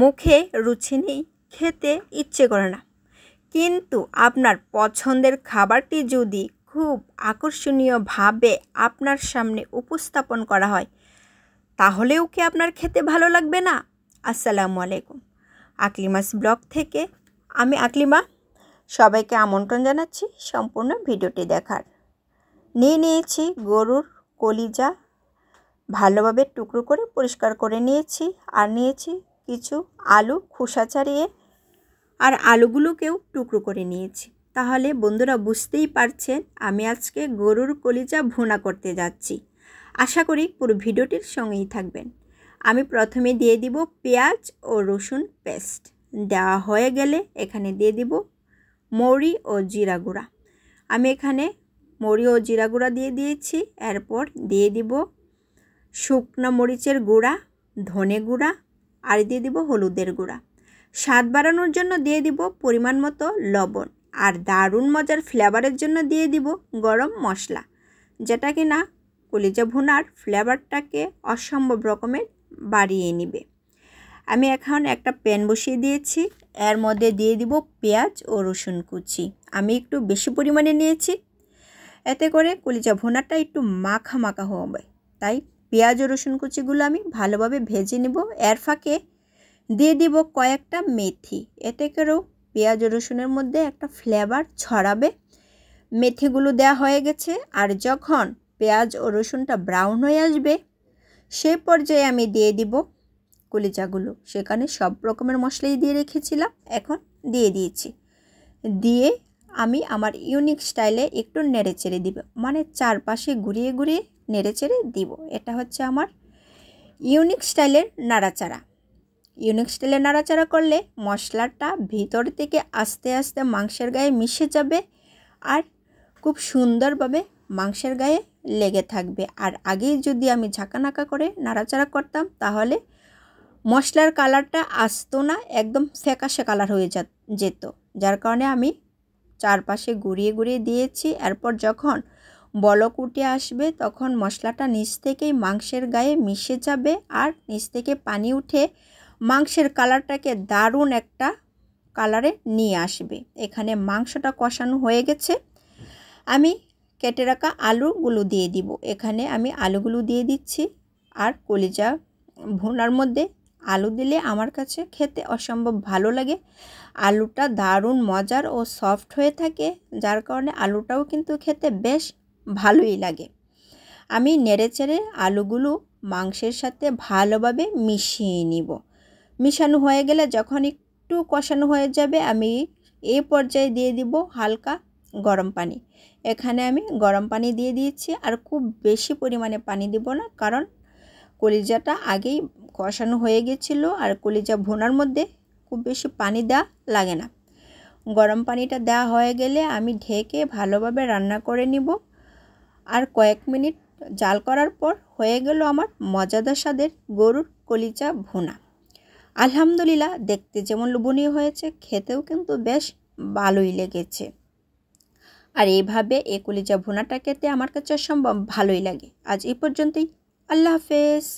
মুখে রুচি নেই খেতে ইচ্ছে করে না কিন্তু আপনার পছন্দের খাবারটি যদি খুব আকর্ষণীয়ভাবে আপনার সামনে উপস্থাপন করা হয় তাহলেও কি আপনার খেতে ভালো লাগবে না আসসালামু আলাইকুম আকলিমাস ব্লগ থেকে আমি আকলিমা সবাইকে আমন্ত্রণ জানাচ্ছি সম্পূর্ণ ভিডিওটি দেখার নিয়ে নিয়েছি গরুর কলিজা ভালোভাবে টুকরো করে পরিষ্কার করে নিয়েছি আর নিয়েছি কিছু আলু খোসা ছাড়িয়ে আর আলুগুলোকেও টুকরো করে নিয়েছি তাহলে বন্ধুরা বুঝতেই পারছেন আমি আজকে গরুর কলিজা ভুনা করতে যাচ্ছি আশা করি পুরো ভিডিওটির সঙ্গেই থাকবেন আমি প্রথমে দিয়ে দিব পেঁয়াজ ও রসুন পেস্ট দেওয়া হয়ে গেলে এখানে দিয়ে দিব মৌরি ও জিরা গুঁড়া আমি এখানে মৌরি ও জিরা গুঁড়া দিয়ে দিয়েছি এরপর দিয়ে দিব শুকনো মরিচের গুঁড়া ধনে গুঁড়া আর দিয়ে দিব হলুদের গুঁড়া স্বাদ বাড়ানোর জন্য দিয়ে দিব পরিমাণ মতো লবণ আর দারুণ মজার ফ্লেভারের জন্য দিয়ে দিব গরম মশলা যেটা কি না কলিজা ভুনার ফ্লেভারটাকে অসম্ভব রকমের বাড়িয়ে নিবে আমি এখন একটা প্যান বসিয়ে দিয়েছি এর মধ্যে দিয়ে দিব পেঁয়াজ ও রসুন কুচি আমি একটু বেশি পরিমাণে নিয়েছি এতে করে কলিজা ভোনাটা একটু মাখা মাখা হবে তাই পেঁয়াজ ও রসুন কুচিগুলো আমি ভালোভাবে ভেজে নেব এর ফাঁকে দিয়ে দিব কয়েকটা মেথি এতে করেও পেঁয়াজ রসুনের মধ্যে একটা ফ্লেভার ছড়াবে মেথিগুলো দেয়া হয়ে গেছে আর যখন পেঁয়াজ ও রসুনটা ব্রাউন হয়ে আসবে সে পর্যায়ে আমি দিয়ে দিব কলিচাগুলো সেখানে সব রকমের মশলাই দিয়ে রেখেছিলাম এখন দিয়ে দিয়েছি দিয়ে আমি আমার ইউনিক স্টাইলে একটু নেড়ে চেড়ে দিব মানে চারপাশে ঘুরিয়ে ঘুরিয়ে নেড়ে চেড়ে দিব এটা হচ্ছে আমার ইউনিক স্টাইলের নাড়াচাড়া ইউনিক স্টাইলে নাড়াচাড়া করলে মশলাটা ভিতর থেকে আস্তে আস্তে মাংসের গায়ে মিশে যাবে আর খুব সুন্দরভাবে মাংসের গায়ে লেগে থাকবে আর আগেই যদি আমি ঝাঁকানাকা করে নাড়াচাড়া করতাম তাহলে মশলার কালারটা আসতো না একদম ফ্যাকাশে কালার হয়ে যেত যার কারণে আমি চারপাশে ঘুরিয়ে ঘুরিয়ে দিয়েছি এরপর যখন বলক উঠে আসবে তখন মশলাটা নিচ থেকেই মাংসের গায়ে মিশে যাবে আর নিচ থেকে পানি উঠে মাংসের কালারটাকে দারুণ একটা কালারে নিয়ে আসবে এখানে মাংসটা কষানো হয়ে গেছে আমি কেটে রাখা আলুগুলো দিয়ে দিব এখানে আমি আলুগুলো দিয়ে দিচ্ছি আর কলিজা ভুনার মধ্যে আলু দিলে আমার কাছে খেতে অসম্ভব ভালো লাগে আলুটা দারুণ মজার ও সফট হয়ে থাকে যার কারণে আলুটাও কিন্তু খেতে বেশ ভালোই লাগে আমি নেড়েচেড়ে আলুগুলো মাংসের সাথে ভালোভাবে মিশিয়ে নিব মিশানো হয়ে গেলে যখন একটু কষানো হয়ে যাবে আমি এই পর্যায়ে দিয়ে দিব হালকা গরম পানি এখানে আমি গরম পানি দিয়ে দিয়েছি আর খুব বেশি পরিমাণে পানি দিব না কারণ কলিজাটা আগেই কষানো হয়ে গেছিলো আর কলিজা ভোনার মধ্যে খুব বেশি পানি দেওয়া লাগে না গরম পানিটা দেওয়া হয়ে গেলে আমি ঢেকে ভালোভাবে রান্না করে নিব আর কয়েক মিনিট জাল করার পর হয়ে গেল আমার মজাদার স্বাদের গরুর কলিজা ভুনা আলহামদুলিল্লাহ দেখতে যেমন লোভনীয় হয়েছে খেতেও কিন্তু বেশ ভালোই লেগেছে আর এইভাবে এই কলিজা ভুনাটা খেতে আমার কাছে সম্ভব ভালোই লাগে আজ এই পর্যন্তই अल्लाह हाफिज़